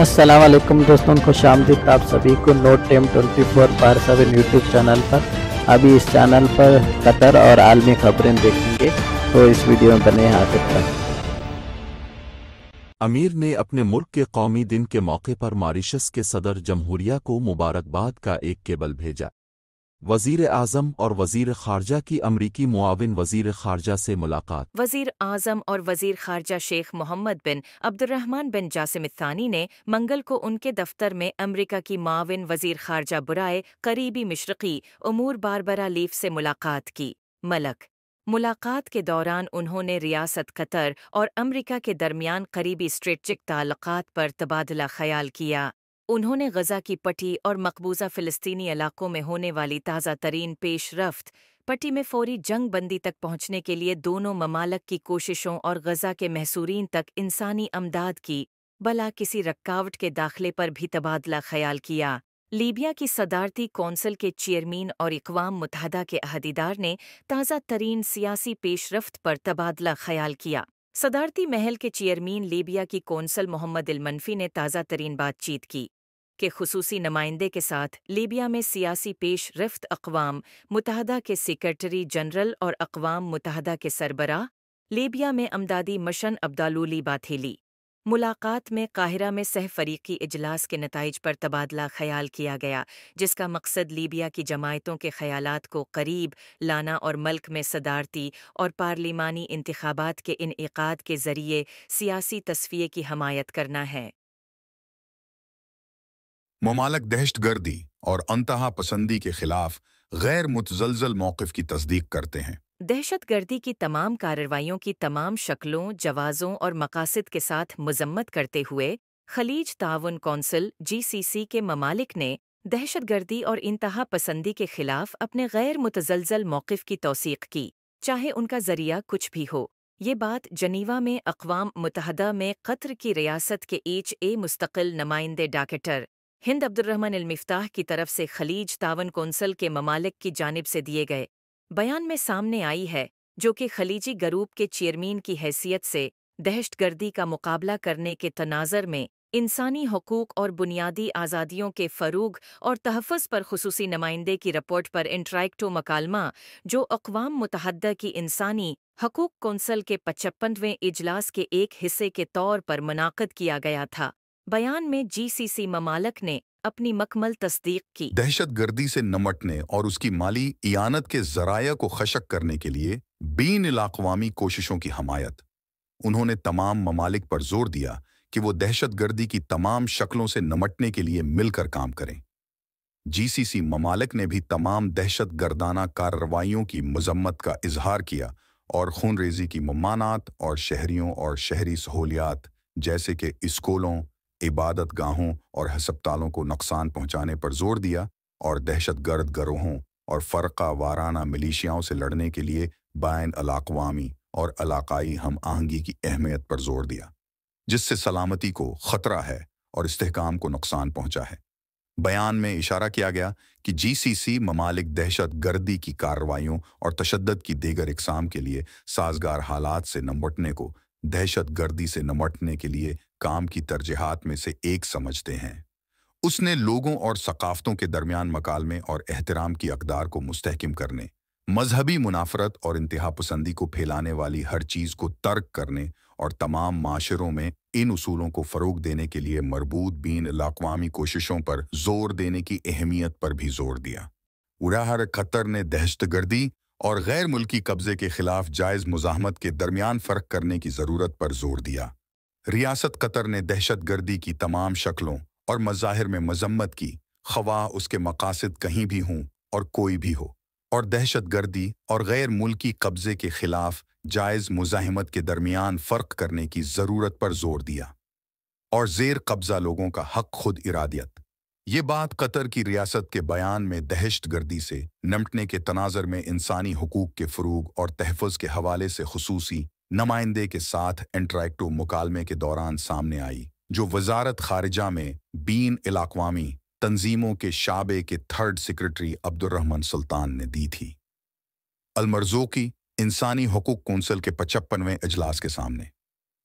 असलम दोस्तों खुश आमदीद आप सभी को नोट टेम ट्वेंटी फोर पार सेवन यूट्यूब चैनल पर अभी इस चैनल पर कतर और आलमी खबरें देखेंगे तो इस वीडियो में बने हाजिर तक अमीर ने अपने मुल्क के कौमी दिन के मौके पर मॉरिशस के सदर जमहूरिया को मुबारकबाद का एक केबल भेजा वजीर आजम और वजीर खारजा की अमरीकी मुआविन वजीर खारजा से मुलाकात वजीर आजम और वजीर खारजा शेख मोहम्मद बिन अब्दुलरहमान बिन जासिम थानी ने मंगल को उनके दफ्तर में अमरीका की माविन वजीर खारजा बुराए करीबी मशरक़ी अमूर बारबरा लीफ से मुलाकात की मलक मुलाकात के दौरान उन्होंने रियासत कतर और अमरीका के दरमियान करीबी स्ट्रेटिक ताल्लुकात पर तबादला ख्याल किया उन्होंने गजा की पट्टी और मकबूजा फ़िलिस्तीनी इलाकों में होने वाली ताज़ा तरीन पेश रफ्त पट्टी में फौरी जंग बंदी तक पहुंचने के लिए दोनों ममालक की कोशिशों और गजा के महसूरीन तक इंसानी अमदाद की बला किसी रकावट के दाखिले पर भी तबादला ख्याल किया लीबिया की सदारती कौंसल के चेयरमैन और इकवाम मुतहदा के अहदेदार ने ताज़ा तरीन सियासी पेशरफ्त पर तबादला ख्याल किया सदारती महल के चेयरमैन लीबिया की कौंसल मोहम्मद अलमनफी ने ताज़ा तरीन बातचीत की के खसूसी नुमाइंदे के साथ लीबिया में सियासी पेश रफ्त अकवाम मुतहदा के सेक्रेटरी जनरल और अकवाम मुतहदा के सरबरा लीबिया में अमदादी मशन अब्दालूली बाथेली मुलाकात में काहिरा में सह फरीकी इजलास के नतज पर तबादला ख्याल किया गया जिसका मकसद लीबिया की जमायतों के ख्याल को करीब लाना और मल्क में सदारती और पार्लिमानी इंतबात के इनका के ज़रिए सियासी तस्वीर की हमायत करना है ममालक दहशतगर्दी और अंतहा पसंदी के खिलाफ गैर मुतजलजल मौक़ की तस्दीक करते हैं दहशतगर्दी की तमाम कार्रवाइयों की तमाम शक्लों जवाज़ों और मकासद के साथ मजम्मत करते हुए खलीज ताउन कौंसिल जीसीसी के ममालिक ने दहशतगर्दी और इंतहा पसंदी के खिलाफ अपने गैर मुतजलजल मौक़ की तोसीक की चाहे उनका जरिया कुछ भी हो ये बात जनीवा में अकवाम मुतहदा में कतर की रियासत के एच ए मुस्तकिल नुमाइंदे डाकेटर हिंद अब्दुलरहमान अलमिफ्ताह की तरफ से खलीज तावन कौंसल के ममालिक की जानब से दिए गए बयान में सामने आई है जो कि खलीजी गरूप के चेयरमैन की हैसियत से दहशतगर्दी का मुकाबला करने के तनाजर में इंसानी हकूक़ और बुनियादी आज़ादियों के फ़रूग और तहफ़ पर खसूसी नुमाइंदे की रिपोर्ट पर इंट्रैक्टो मकालमा जो अकवाम मुतहद की इंसानी हकूक़ कौंसल के पचपनवें इजलास के एक हिस्से के तौर पर मुनद किया गया था बयान में जीसीसी ममालक ने अपनी मकमल तस्दीक की दहशत गर्दी से नमटने और उसकी माली इयानत के जराया को खशक करने के लिए बीन इलाकवामी कोशिशों की हमायत उन्होंने तमाम ममालिक पर जोर दिया कि वो दहशत गर्दी की तमाम शक्लों से नमटने के लिए मिलकर काम करें जीसीसी ममालक ने भी तमाम दहशत गर्दाना कार्रवाइयों की मजम्मत का इजहार किया और खूनरेजी की ममानात और शहरियों और शहरी सहूलियात जैसे कि स्कूलों इबादत गाहों और हस्पतालों को नुकसान पहुंचाने पर जोर दिया और दहशतगर्द गरोहों और फ़रका वाराना मिलिशियाओं से लड़ने के लिए बैन अलाकवामी और अलाकाई हम आहंगी की अहमियत पर जोर दिया जिससे सलामती को खतरा है और इस्तेकाम को नुकसान पहुंचा है बयान में इशारा किया गया कि जीसीसी ममालिक दहशत गर्दी की कार्रवाइयों और तशद की दीगर इकसाम के लिए साजगार हालात से निपटने को दहशतगर्दी से निमटने के लिए काम की तरजीहत में से एक समझते हैं उसने लोगों और सकाफ़तों के दरमियान मकालमे और एहतराम की अकदार को मुस्तकम करने मजहबी मुनाफरत और इंतहा पसंदी को फैलाने वाली हर चीज़ को तर्क करने और तमाम माशरों में इन उसूलों को फ़रोग देने के लिए मरबूत बीन लाकवामी कोशिशों पर जोर देने की अहमियत पर भी जोर दिया उड़ाहर खतर ने दहशतगर्दी और गैर मुल्की कब्जे के खिलाफ जायज मुजामत के दरमियान फर्क करने की जरूरत पर जोर दिया रियासत कतर ने दहशत गर्दी की तमाम शक्लों और मज़ाहिर में मजम्मत की खवा उसके मकासद कहीं भी हों और कोई भी हो और दहशत गर्दी और गैर मुल्की कब्जे के खिलाफ जायज मुजाहमत के दरमियान फ़र्क करने की ज़रूरत पर जोर दिया और जेर कब्ज़ा लोगों का हक खुद इरादियत ये बात कतर की रियासत के बयान में दहशत गर्दी से निपटने के तनाजर में इंसानी हकूक के फरूग और तहफ़ के हवाले से खसूस नुमाइंदे के साथ इंटरैक्टो मुकालमे के दौरान सामने आई जो वजारत खारजा में बीन इलाकवामी तंजीमों के शाबे के थर्ड सेक्रेटरी अब्दुलरहमन सुल्तान ने दी थी अलमरजो की इंसानी हकूक कौंसिल के पचपनवें अजलास के सामने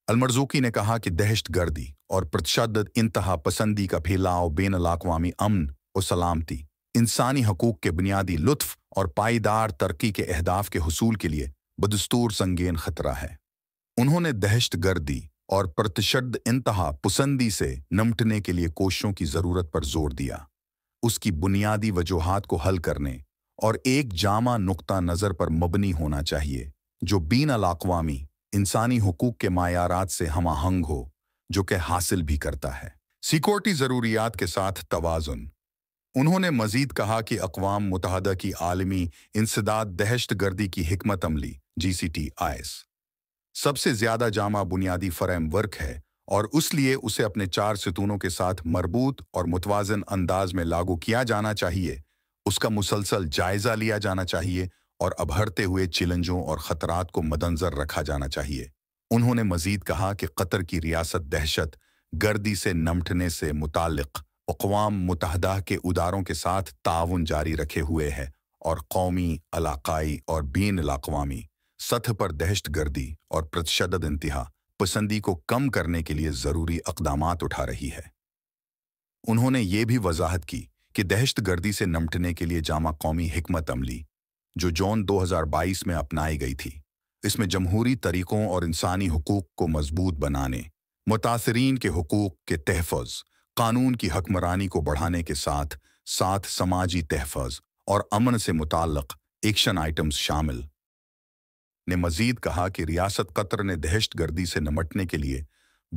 अलमरजूकी ने कहा कि दहशत गर्दी और प्रतिशद इंतहा पसंदी का फैलाव बेन अलाकवामी अमन और सलामती इंसानी हकूक के बुनियादी लुत्फ और पायदार तरक्की के अहदाफ के हसूल के लिए बदस्तूर संगीन खतरा है उन्होंने दहशत गर्दी और प्रतिशद इंतहा पसंदी से निमटने के लिए कोशों की ज़रूरत पर जोर दिया उसकी बुनियादी वजूहत को हल करने और एक जामा नुकता नज़र पर मबनी होना चाहिए जो बीन अलावामी इंसानी हकूक के मायारात से हम आहंग हो जो कि हासिल भी करता है सिक्योरिटी ज़रूरियात के साथ तोज़ुन उन्होंने मजीद कहा कि अकवाम मुतहदा की आलमी इंसदाद दहशत गर्दी की हमत अमली जी सी टी आइस सबसे ज़्यादा जामा बुनियादी फ्रेम वर्क है और उसलिए उसे अपने चार सतूनों के साथ मरबूत और मुतवाजन अंदाज में लागू किया जाना चाहिए उसका मुसलसल जायज़ा लिया जाना चाहिए और अभरते हुए चिलंजों और खतरात को मदनजर रखा जाना चाहिए उन्होंने मजीद कहा कि कतर की रियासत दहशत गर्दी से नमटने से मुतक अकवाम मुतहदा के उदारों के साथ ताउन जारी रखे हुए है और कौमी इलाकई और बीन लाकवामी सतह पर दहशत गर्दी और प्रतिशद इंतहा पसंदी को कम करने के लिए ज़रूरी इकदाम उठा रही है उन्होंने ये भी वजाहत की कि दहशत गर्दी से नमटने के लिए जामा कौमी हमत अमली जो जॉन 2022 में अपनाई गई थी इसमें जमहूरी तरीकों और इंसानी हकूक को मजबूत बनाने मुतासरीन के हकूक के तहफ़ कानून की हकमरानी को बढ़ाने के साथ साथ समाजी तहफ़ और अमन से मुतल एक्शन आइटम्स शामिल ने मजीद कहा कि रियासत कतर ने दहशत गर्दी से निमटने के लिए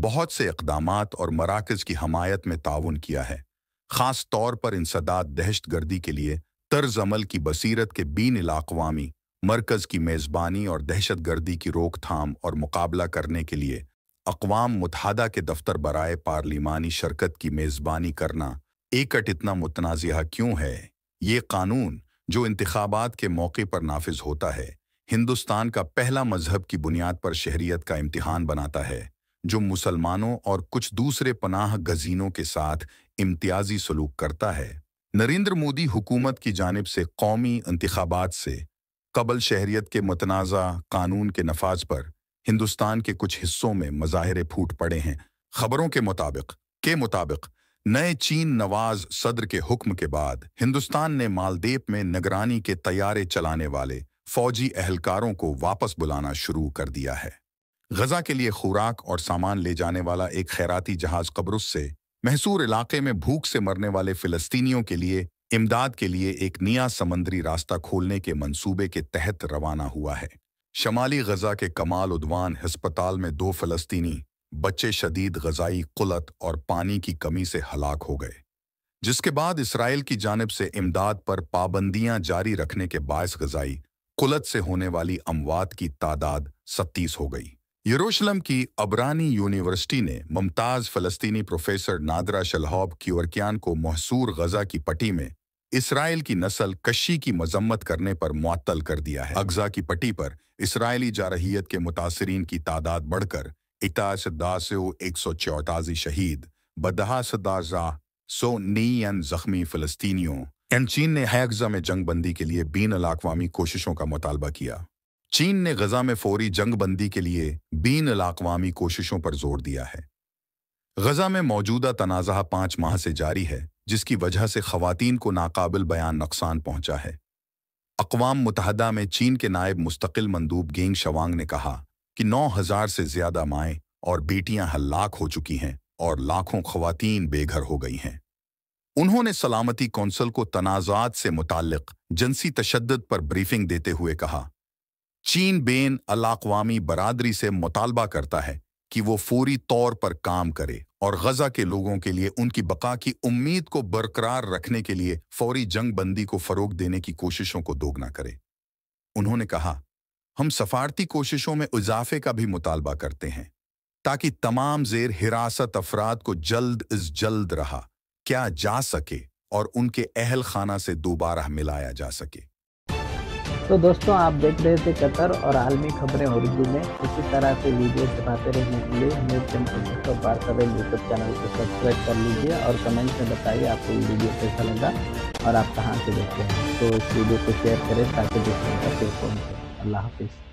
बहुत से इकदाम और मराकज़ की हमायत में ताउन किया है ख़ास तौर पर इंसदाद दहशत गर्दी के लिए तर्ज अमल की बसीरत के बीन इलाकवामी मरकज़ की मेज़बानी और दहशत गर्दी की रोकथाम और मुकाबला करने के लिए अकवाम मुतहदा के दफ्तर बरए पार्लिमानी शरकत की मेज़बानी करना एकट इतना मुतनाज़ क्यों है ये कानून जो इंतबात के मौके पर नाफिज होता है हिंदुस्तान का पहला मजहब की बुनियाद पर शहरीत का इम्तहान बनाता है जो मुसलमानों और कुछ दूसरे पनाह गजीनों के साथ इम्तियाजी सलूक करता है नरेंद्र मोदी हुकूमत की जानब से कौमी इंतबात से कबल शहरीत के मतनाज़ा कानून के नफाज पर हिंदुस्तान के कुछ हिस्सों में मज़ाहरे फूट पड़े हैं खबरों के मुताबिक के मुताबिक नए चीन नवाज सदर के हुक्म के बाद हिंदुस्तान ने मालदीप में निगरानी के तैयारे चलाने वाले फौजी अहलकारों को वापस बुलाना शुरू कर दिया है गजा के लिए खुराक और सामान ले जाने वाला एक खैराती जहाज कब्रुस से महसूर इलाके में भूख से मरने वाले फिलिस्तीनियों के लिए इमदाद के लिए एक निया समंदरी रास्ता खोलने के मंसूबे के तहत रवाना हुआ है शमाली गजा के कमाल उद्वान हस्पताल में दो फलस्तनी बच्चे शदीद गजाई कुलत और पानी की कमी से हलाक हो गए जिसके बाद इसराइल की जानब से इमदाद पर पाबंदियां जारी रखने के बायस गजाई कुलत से होने वाली अमवात की तादाद सत्तीस हो गई यरूशलम की अबरानी यूनिवर्सिटी ने मुमताज़ फ़लस्तीनी प्रोफेसर नादरा शलहौब वर्कियान को महसूर गजा की पटी में इसराइल की नस्ल कशी की मजम्मत करने पर मुअत्तल कर दिया है अगजा की पटी पर इसराइली जारहीत के मुतासरीन की तादाद बढ़कर इताश दास एक सौ चौटाजी शहीद बदहास दाजा सो एन जख्मी फ़लस्तीनियों एंड चीन ने हैगजा में जंगबंदी के लिए बीन अलाकवामी कोशिशों का मुतालबा किया चीन ने गजा में फौरी जंग बंदी के लिए बीन अलाकवामी कोशिशों पर जोर दिया है गजा में मौजूदा तनाज़ा पांच माह से जारी है जिसकी वजह से खवतिन को नाकाबिल बयान नुकसान पहुंचा है अकवाम मुतहदा में चीन के नायब मुस्तकिल मंदूब गेंग शवांग ने कहा कि 9000 से ज्यादा माएँ और बेटियां हलाक हो चुकी हैं और लाखों खवतान बेघर हो गई हैं उन्होंने सलामती कौंसल को तनाज़ात से मुतल जिनसी तशद पर ब्रीफिंग देते हुए कहा चीन बेन अलाकवामी बरादरी से मुतालबा करता है कि वो फौरी तौर पर काम करे और गजा के लोगों के लिए उनकी बका की उम्मीद को बरकरार रखने के लिए फौरी जंग बंदी को फरोग देने की कोशिशों को दोगना करे उन्होंने कहा हम सफारती कोशिशों में इजाफे का भी मुतालबा करते हैं ताकि तमाम जेर हिरासत अफराद को जल्द इज जल्द रहा क्या जा सके और उनके अहल खाना से दोबारा मिलाया जा सके तो दोस्तों आप देख रहे थे कतर और आलमी खबरें उर्दू में इसी तरह से वीडियो दिखाते रहने के लिए न्यूज चैनल को बार कर यूट्यूब चैनल को सब्सक्राइब कर लीजिए और कमेंट में बताइए आपको ये वीडियो कैसा लगा और आप कहाँ से देखते हैं तो इस वीडियो को शेयर करें ताकि का फिर पहुँचे अल्लाह हाफिज़